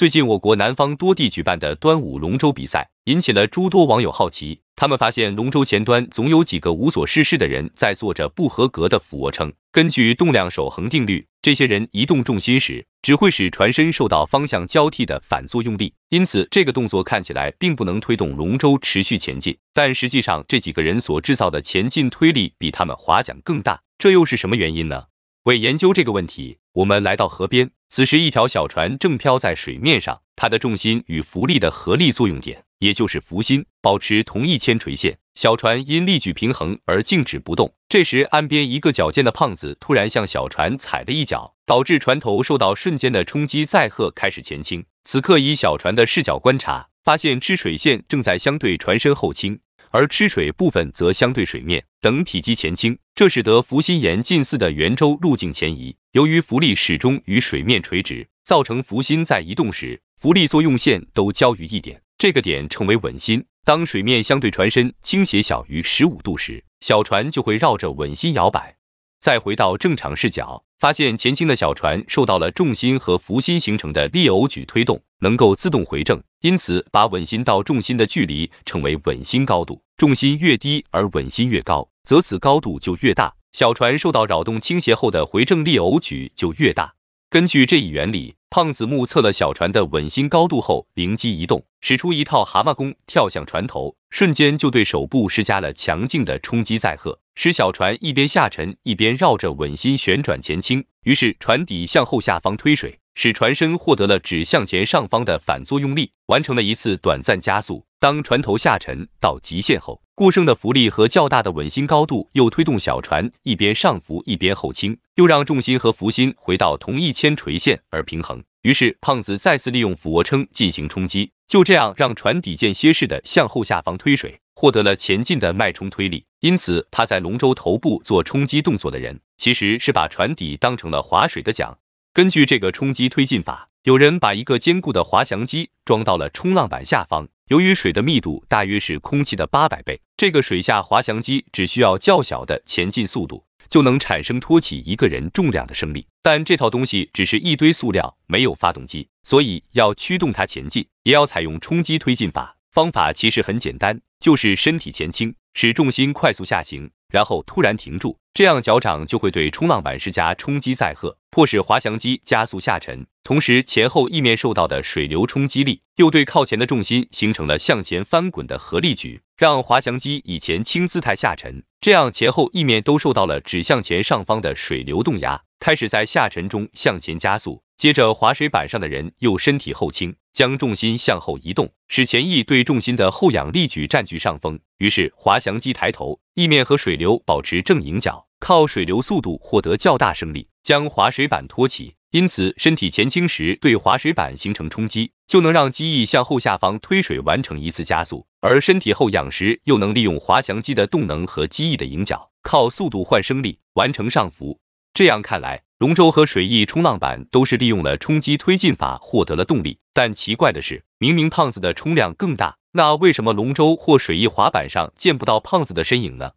最近，我国南方多地举办的端午龙舟比赛引起了诸多网友好奇。他们发现，龙舟前端总有几个无所事事的人在做着不合格的俯卧撑。根据动量守恒定律，这些人移动重心时，只会使船身受到方向交替的反作用力，因此这个动作看起来并不能推动龙舟持续前进。但实际上，这几个人所制造的前进推力比他们划桨更大，这又是什么原因呢？为研究这个问题，我们来到河边。此时，一条小船正漂在水面上，它的重心与浮力的合力作用点，也就是浮心，保持同一铅垂线。小船因力矩平衡而静止不动。这时，岸边一个矫健的胖子突然向小船踩了一脚，导致船头受到瞬间的冲击载荷，开始前倾。此刻，以小船的视角观察，发现吃水线正在相对船身后倾，而吃水部分则相对水面等体积前倾，这使得浮心沿近似的圆周路径前移。由于浮力始终与水面垂直，造成浮心在移动时，浮力作用线都交于一点，这个点称为稳心。当水面相对船身倾斜小于十五度时，小船就会绕着稳心摇摆。再回到正常视角，发现前倾的小船受到了重心和浮心形成的力偶矩推动，能够自动回正。因此，把稳心到重心的距离称为稳心高度。重心越低而稳心越高，则此高度就越大。小船受到扰动倾斜后的回正力偶矩就越大。根据这一原理，胖子目测了小船的稳心高度后，灵机一动，使出一套蛤蟆功，跳向船头，瞬间就对手部施加了强劲的冲击载荷，使小船一边下沉，一边绕着稳心旋转前倾。于是船底向后下方推水，使船身获得了指向前上方的反作用力，完成了一次短暂加速。当船头下沉到极限后，过剩的浮力和较大的稳心高度，又推动小船一边上浮一边后倾，又让重心和浮心回到同一铅垂线而平衡。于是，胖子再次利用俯卧撑进行冲击，就这样让船底间歇式的向后下方推水，获得了前进的脉冲推力。因此，他在龙舟头部做冲击动作的人，其实是把船底当成了划水的桨。根据这个冲击推进法，有人把一个坚固的滑翔机装到了冲浪板下方。由于水的密度大约是空气的八百倍，这个水下滑翔机只需要较小的前进速度，就能产生托起一个人重量的升力。但这套东西只是一堆塑料，没有发动机，所以要驱动它前进，也要采用冲击推进法。方法其实很简单，就是身体前倾，使重心快速下行，然后突然停住，这样脚掌就会对冲浪板施加冲击载荷，迫使滑翔机加速下沉。同时，前后翼面受到的水流冲击力又对靠前的重心形成了向前翻滚的合力矩，让滑翔机以前倾姿态下沉。这样，前后翼面都受到了指向前上方的水流动压，开始在下沉中向前加速。接着，滑水板上的人又身体后倾，将重心向后移动，使前翼对重心的后仰力矩占据上风。于是，滑翔机抬头，翼面和水流保持正迎角。靠水流速度获得较大升力，将滑水板托起，因此身体前倾时对滑水板形成冲击，就能让机翼向后下方推水，完成一次加速；而身体后仰时，又能利用滑翔机的动能和机翼的迎角，靠速度换升力完成上浮。这样看来，龙舟和水翼冲浪板都是利用了冲击推进法获得了动力。但奇怪的是，明明胖子的冲量更大，那为什么龙舟或水翼滑板上见不到胖子的身影呢？